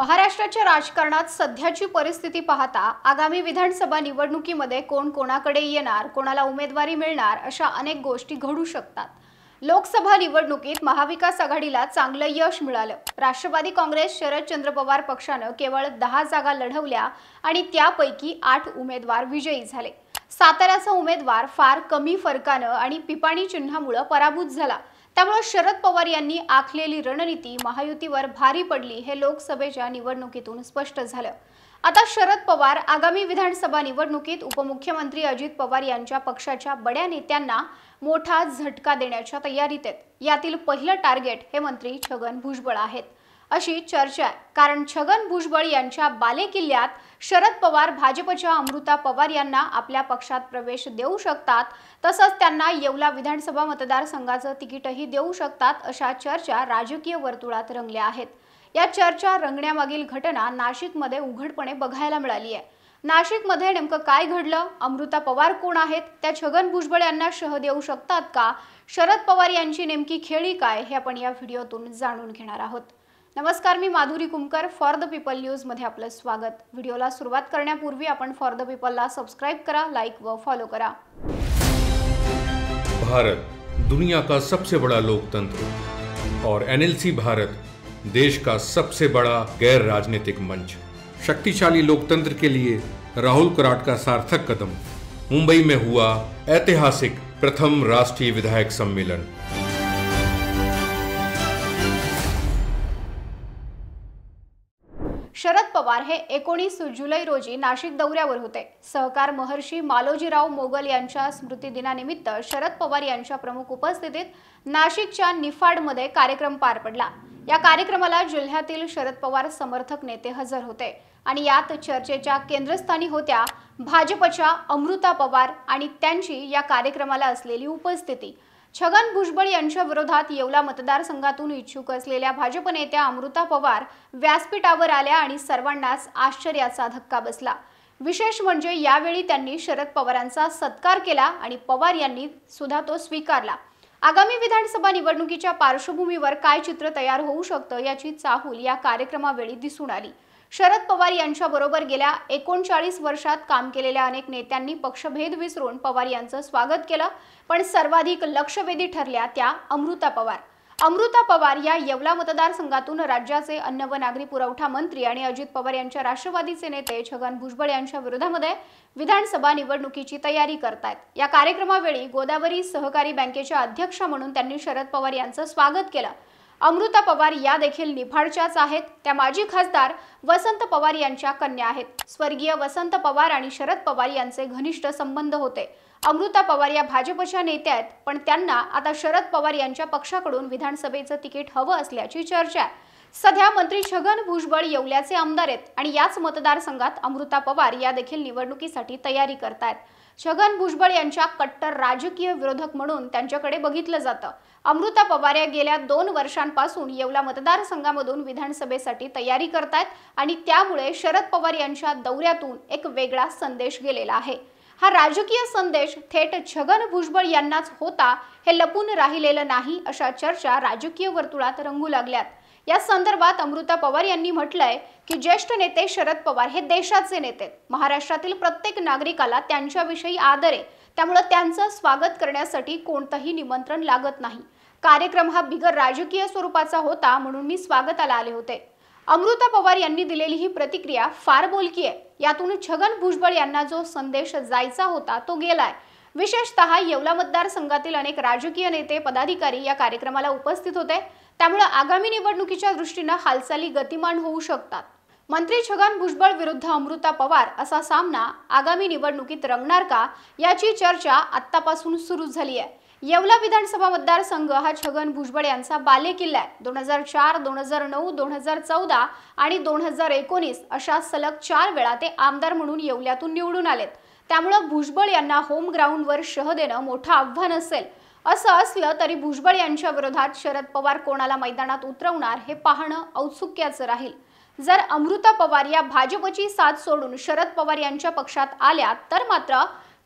महाराष्ट्राच्या राजकारणात सध्याची परिस्थिती पाहता आगामी विधानसभा निवडणुकीमध्ये कोण कोणाकडे येणार कोणाला उमेदवारी मिळणार अशा अनेक गोष्टी घडू शकतात लोकसभा निवडणुकीत महाविकास आघाडीला चांगलं यश मिळालं राष्ट्रवादी काँग्रेस चंद्र पवार पक्षानं केवळ दहा जागा लढवल्या आणि त्यापैकी आठ उमेदवार विजयी झाले साताऱ्याचा उमेदवार फार कमी फरकानं आणि पिपाणी चिन्हामुळं पराभूत झाला त्यामुळे शरद पवार यांनी आखलेली रणनीती महायुतीवर भारी पडली हे लोकसभेच्या निवडणुकीतून स्पष्ट झालं आता शरद पवार आगामी विधानसभा निवडणुकीत उपमुख्यमंत्री अजित पवार यांच्या पक्षाच्या बड्या नेत्यांना मोठा झटका देण्याच्या तयारीत आहेत यातील पहिलं टार्गेट हे मंत्री छगन भुजबळ आहेत अशी चर्चा आहे कारण छगन भुजबळ यांच्या बालेकिल्ल्यात शरद पवार भाजपच्या अमृता पवार यांना आपल्या पक्षात प्रवेश देऊ शकतात तसंच त्यांना येवला विधानसभा मतदारसंघाचं तिकीटही देऊ शकतात अशा चर्चा राजकीय वर्तुळात रंगल्या आहेत या चर्चा रंगण्यामागील घटना नाशिकमध्ये उघडपणे बघायला मिळाली आहे नाशिकमध्ये नेमकं काय घडलं अमृता पवार कोण आहेत त्या छगन भुजबळ यांना शह देऊ शकतात का शरद पवार यांची नेमकी खेळी काय हे आपण या व्हिडिओतून जाणून घेणार आहोत नमस्कार मी Madhuri Kumkar for the people मध्य आपलं स्वागत व्हिडिओला सुरुवात करण्यापूर्वी अपन फॉर द पीपलला सब्सक्राइब करा लाइक व फॉलो करा भारत दुनिया का सबसे बड़ा लोकतंत्र और एनएलसी भारत देश का सबसे बड़ा गैर राजनीतिक मंच शक्तिशाली लोकतंत्र के लिए राहुल कराट का सार्थक कदम मुंबई में हुआ ऐतिहासिक प्रथम राष्ट्रीय विधायक सम्मेलन पवार हे एकोणीस जुलै रोजी नाशिक दौऱ्यावर होते सहकार महर्षी मालोजीराव मोगल यांच्या स्मृतिदिनानिमित्त शरद पवार यांच्या प्रमुख उपस्थितीत नाशिकच्या निफाडमध्ये कार्यक्रम पार पडला या कार्यक्रमाला जिल्ह्यातील शरद पवार समर्थक नेते हजर होते आणि यात चर्चेच्या केंद्रस्थानी होत्या भाजपच्या अमृता पवार आणि त्यांची या कार्यक्रमाला असलेली उपस्थिती छगन भुजबळ यांच्या विरोधात येवला मतदारसंघातून इच्छुक असलेल्या भाजप नेत्या अमृता पवार व्यासपीठावर आल्या आणि सर्वांनाच आश्चर्याचा धक्का बसला विशेष म्हणजे यावेळी त्यांनी शरद पवारांचा सत्कार केला आणि पवार यांनी सुद्धा तो स्वीकारला आगामी विधानसभा निवडणुकीच्या पार्श्वभूमीवर काय चित्र तयार होऊ शकतं याची चाहूल या कार्यक्रमावेळी दिसून आली शरद पवार यांच्याबरोबर गेल्या एकोणचाळीस वर्षात काम केलेल्या अनेक नेत्यांनी पक्षभेद विसरून पवार यांचं स्वागत केलं पण सर्वाधिक लक्षवेधी ठरल्या त्या अमृता पवार अमृता पवार या येवला मतदारसंघातून राज्याचे अन्न व नागरी पुरवठा मंत्री आणि अजित पवार यांच्या राष्ट्रवादीचे नेते छगन भुजबळ यांच्या विरोधामध्ये विधानसभा निवडणुकीची तयारी करतायत या कार्यक्रमावेळी गोदावरी सहकारी बँकेच्या अध्यक्षा म्हणून त्यांनी शरद पवार यांचं स्वागत केलं अमृता पवार या देखील निफाडच्याच आहेत त्या माजी खासदार वसंत पवार यांच्या कन्या आहेत स्वर्गीय वसंत पवार आणि शरद पवार यांचे घनिष्ठ संबंध होते अमृता पवार या भाजपच्या नेत्या आहेत पण त्यांना आता शरद पवार यांच्या पक्षाकडून विधानसभेचं तिकीट हवं असल्याची चर्चा आहे सध्या मंत्री छगन भुजबळ येवल्याचे आमदार आहेत आणि याच मतदारसंघात अमृता पवार या देखील निवडणुकीसाठी तयारी करतायत छगन भुजबळ यांच्या कट्टर राजकीय विरोधक म्हणून त्यांच्याकडे बघितलं जातं अमृता पवार या गेल्या दोन वर्षांपासून येवला मतदारसंघामधून विधानसभेसाठी तयारी करतायत आणि त्यामुळे शरद पवार यांच्या दौऱ्यातून एक वेगळा संदेश गेलेला आहे हा राजकीय संदेश थेट छगन भुजबळ यांनाच होता हे लपून राहिलेलं नाही अशा चर्चा राजकीय वर्तुळात रंगू लागल्यात या संदर्भात अमृता पवार यांनी म्हटलंय की ज्येष्ठ नेते शरद पवार हे देशाचे नेते महाराष्ट्रातील प्रत्येक नागरिकाला त्यांच्याविषयी आदर आहे त्यामुळे त्यांचं स्वागत करण्यासाठी कोणतंही निमंत्रण लागत नाही कार्यक्रम हा बिगर राजकीय स्वरूपाचा होता म्हणून मी स्वागताला आले होते अमृता पवार यांनी दिलेली ही प्रतिक्रिया फार बोलकी आहे यातून छगन भुजबळ यांना जो संदेश जायचा होता तो गेलाय विशेषतः येवला मतदारसंघातील अनेक राजकीय नेते पदाधिकारी या कार्यक्रमाला उपस्थित होते त्यामुळे आगामी निवडणुकीच्या दृष्टीनं हालचाली गतिमान होऊ शकतात मंत्री छगन भुजबळ विरुद्ध अमृता पवार असा सामना आगामी निवडणुकीत रंगणार का याची चर्चा आतापासून सुरू झाली आहे येवला विधानसभा मतदारसंघ हा छगन भुजबळ यांचा बालेकिल्ला आहे दोन हजार चार दोन हजार नऊ दोन हजार चौदा आणि दोन हजार एकोणीस अशा सलग चार वेळा ते आमदार म्हणून येवल्यातून निवडून आलेत त्यामुळं भुजबळ यांना होम ग्राउंडवर शह देणं मोठं आव्हान असेल असं असलं तरी भुजबळ यांच्या विरोधात शरद पवार कोणाला मैदानात उतरवणार हे पाहणं औत्सुक्याचं राहील जर अमृता पवार या भाजपची साथ सोडून शरद पवार यांच्या पक्षात आल्या तर मात्र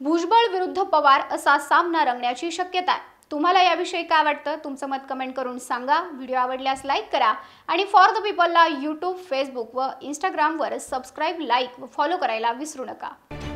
भुजबळ विरुद्ध पवार असा सामना रंगण्याची शक्यता आहे तुम्हाला याविषयी काय वाटतं तुमचं मत कमेंट करून सांगा व्हिडिओ आवडल्यास लाईक करा आणि फॉर द पीपलला यूट्यूब फेसबुक व इंस्टाग्रामवर सबस्क्राईब लाईक व फॉलो करायला विसरू नका